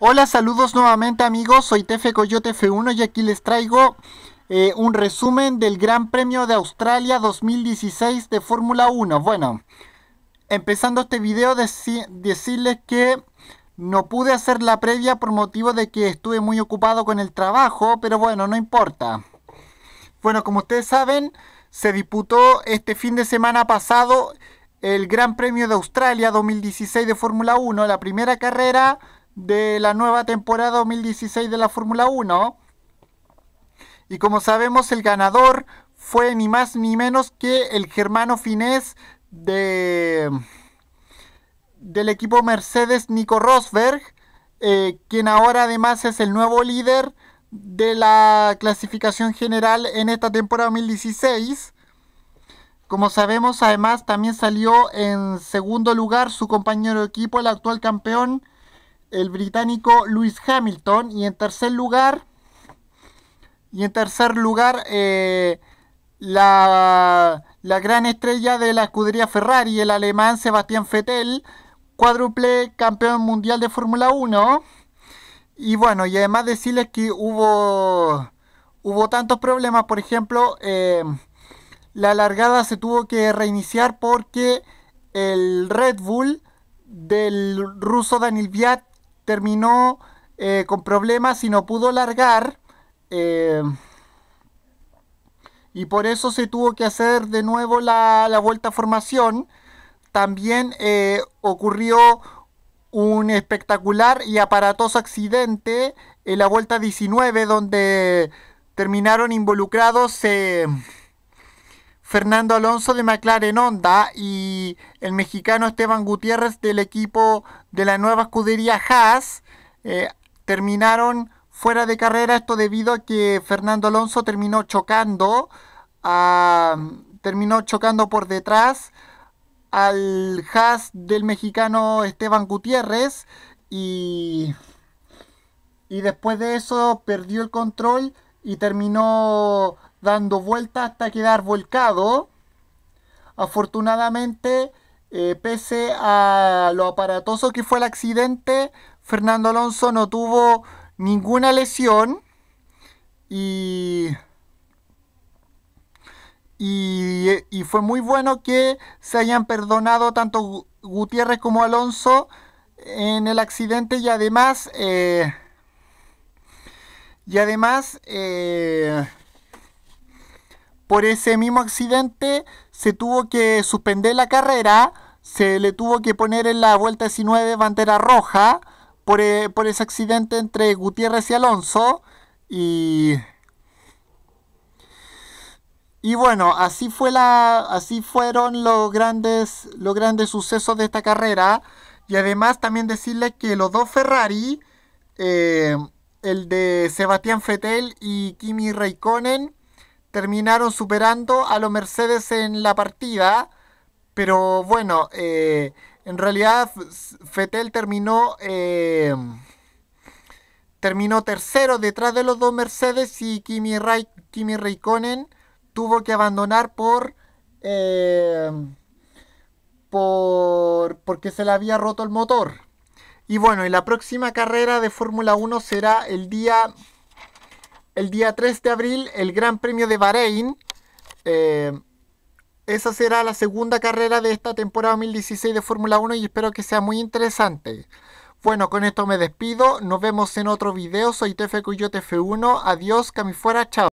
Hola, saludos nuevamente amigos, soy Tefe Coyote F1 y aquí les traigo eh, un resumen del Gran Premio de Australia 2016 de Fórmula 1. Bueno, empezando este video decirles que no pude hacer la previa por motivo de que estuve muy ocupado con el trabajo, pero bueno, no importa. Bueno, como ustedes saben, se disputó este fin de semana pasado el Gran Premio de Australia 2016 de Fórmula 1, la primera carrera de la nueva temporada 2016 de la Fórmula 1. Y como sabemos, el ganador fue ni más ni menos que el germano finés de, del equipo Mercedes, Nico Rosberg, eh, quien ahora además es el nuevo líder de la clasificación general en esta temporada 2016. Como sabemos, además también salió en segundo lugar su compañero de equipo, el actual campeón el británico Lewis Hamilton y en tercer lugar y en tercer lugar eh, la, la, gran estrella de la escudería Ferrari el alemán Sebastián Vettel cuádruple campeón mundial de Fórmula 1 y bueno y además decirles que hubo hubo tantos problemas por ejemplo eh, la largada se tuvo que reiniciar porque el Red Bull del ruso Daniel Viat terminó eh, con problemas y no pudo largar. Eh, y por eso se tuvo que hacer de nuevo la, vuelta a formación. También eh, ocurrió un espectacular y aparatoso accidente en la vuelta 19 donde terminaron involucrados Fernando Alonso de McLaren Honda y el mexicano Esteban Gutiérrez del equipo de la nueva escudería Haas eh, terminaron fuera de carrera, esto debido a que Fernando Alonso terminó chocando, terminó chocando por detrás al Haas del mexicano Esteban Gutiérrez y, y después de eso perdió el control y terminó dando vueltas hasta quedar volcado. Afortunadamente, eh, pese a lo aparatoso que fue el accidente, Fernando Alonso no tuvo ninguna lesión y, fue muy bueno que se hayan perdonado tanto Gutiérrez como Alonso en el accidente y además eh, y además eh, por ese mismo accidente se tuvo que suspender la carrera, se le tuvo que poner en la vuelta 19 bandera roja e, por, ese accidente entre Gutiérrez y Alonso. Y, y bueno, así, fue la, así fueron los grandes, los grandes sucesos de esta carrera. Y además también decirles que los dos Ferrari, eh, el de Sebastián Fettel y Kimi Raikkonen, terminaron superando a los Mercedes en la partida, pero bueno, eh, en realidad Fetel terminó, eh, terminó tercero detrás de los dos Mercedes y Kimi, Raikkonen tuvo que abandonar por... Eh, por, porque se le había roto el motor. Y bueno, y la próxima carrera de Fórmula 1 será el día el día 3 de abril el Gran Premio de Bahrein. Eh, esa será la segunda carrera de esta temporada 2016 de Fórmula 1 y espero que sea muy interesante. Bueno, con esto me despido. Nos vemos en otro video. Soy tefe 1 Adiós, cami fuera, chao.